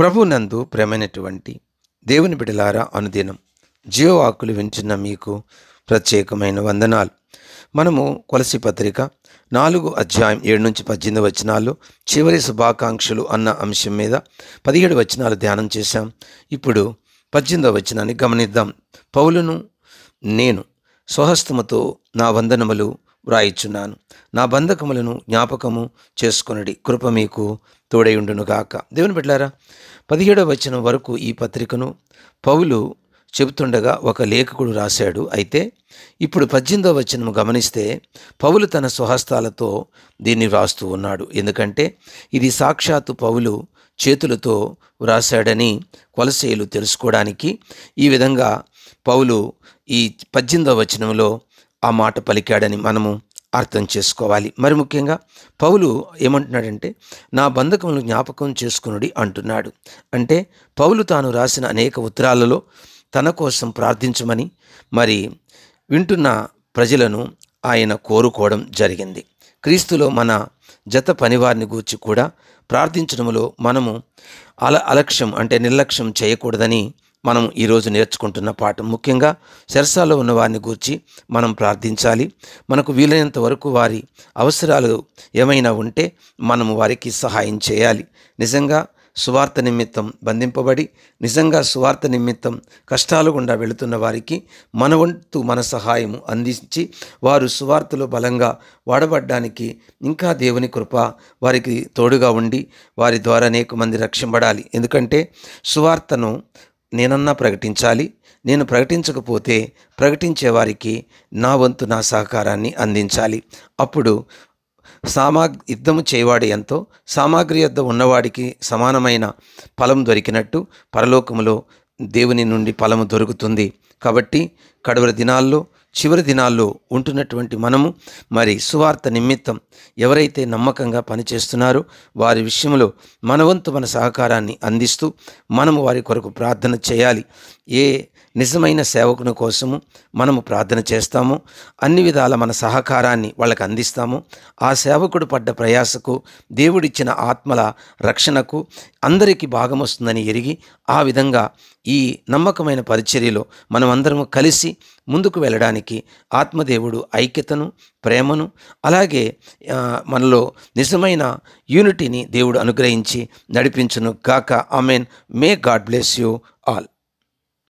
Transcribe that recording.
ప్రభునందు ప్రేమైనటువంటి దేవుని బిడలారా అనుదినం జీవ ఆకులు వింటున్న మీకు ప్రత్యేకమైన వందనాలు మనము కొలసి పత్రిక నాలుగు అధ్యాయం ఏడు నుంచి పద్దెనిమిది వచనాలు చివరి శుభాకాంక్షలు అన్న అంశం మీద పదిహేడు వచనాలు ధ్యానం చేశాం ఇప్పుడు పద్దెనిమిదవ వచనాన్ని గమనిద్దాం పౌలును నేను స్వహస్తముతో నా వందనములు వ్రాయిచున్నాను నా బంధకములను జ్ఞాపకము చేసుకొనడి కృప మీకు గాక దేవుని బిడ్డారా పదిహేడవ వచనం వరకు ఈ పత్రికను పౌలు చెబుతుండగా ఒక లేఖకుడు రాశాడు అయితే ఇప్పుడు పద్దెనిమిదవ వచనం గమనిస్తే పౌలు తన స్వహస్తాలతో దీన్ని వ్రాస్తూ ఉన్నాడు ఎందుకంటే ఇది సాక్షాత్తు పౌలు చేతులతో వ్రాశాడని కొలసేలు తెలుసుకోవడానికి ఈ విధంగా పౌలు ఈ పద్దెనిమిదవ వచనంలో ఆ మాట పలికాడని మనము అర్థం చేసుకోవాలి మరి ముఖ్యంగా పౌలు ఏమంటున్నాడంటే నా బంధకములు జ్ఞాపకం చేసుకునుడి అంటున్నాడు అంటే పౌలు తాను రాసిన అనేక ఉత్తరాలలో తన కోసం ప్రార్థించమని మరి వింటున్న ప్రజలను ఆయన కోరుకోవడం జరిగింది క్రీస్తులో మన జత పనివారిని గూర్చి కూడా ప్రార్థించడంలో మనము అల అలక్ష్యం అంటే నిర్లక్ష్యం చేయకూడదని మనం ఈరోజు నేర్చుకుంటున్న పాఠం ముఖ్యంగా శరసాలో ఉన్న వారిని గూర్చి మనం ప్రార్థించాలి మనకు వీలైనంత వరకు వారి అవసరాలు ఏమైనా ఉంటే మనం వారికి సహాయం చేయాలి నిజంగా సువార్త నిమిత్తం బంధింపబడి నిజంగా సువార్త నిమిత్తం కష్టాలు గుండా వెళుతున్న వారికి మన వంతు మన సహాయం అందించి వారు సువార్తలో బలంగా వాడబడ్డానికి ఇంకా దేవుని కృప వారికి తోడుగా ఉండి వారి ద్వారా అనేక మంది రక్షింపడాలి ఎందుకంటే సువార్తను నేనన్నా ప్రకటించాలి నేను ప్రకటించకపోతే ప్రకటించేవారికి నా వంతు నా సహకారాన్ని అందించాలి అప్పుడు సామా యుద్ధము చేయవాడు ఎంతో సామాగ్రి యొద్ద ఉన్నవాడికి సమానమైన ఫలం దొరికినట్టు పరలోకములో దేవుని నుండి ఫలము దొరుకుతుంది కాబట్టి కడవర దినాల్లో చివరి దినాల్లో ఉంటున్నటువంటి మనము మరి సువార్త నిమిత్తం ఎవరైతే నమ్మకంగా పనిచేస్తున్నారో వారి విషయంలో మనవంతు మన సహకారాన్ని అందిస్తూ మనము వారి కొరకు ప్రార్థన చేయాలి ఏ నిజమైన సేవకుని కోసము మనము ప్రార్థన చేస్తాము అన్ని విధాల మన సహకారాన్ని వాళ్ళకి అందిస్తాము ఆ సేవకుడు పడ్డ ప్రయాసకు దేవుడిచ్చిన ఆత్మల రక్షణకు అందరికీ భాగం వస్తుందని ఎరిగి ఆ విధంగా ఈ నమ్మకమైన పరిచర్యలో మనమందరము కలిసి ముందుకు వెళ్ళడానికి ఆత్మదేవుడు ఐక్యతను ప్రేమను అలాగే మనలో నిజమైన యూనిటీని దేవుడు అనుగ్రహించి నడిపించును గాక I mean may God bless you all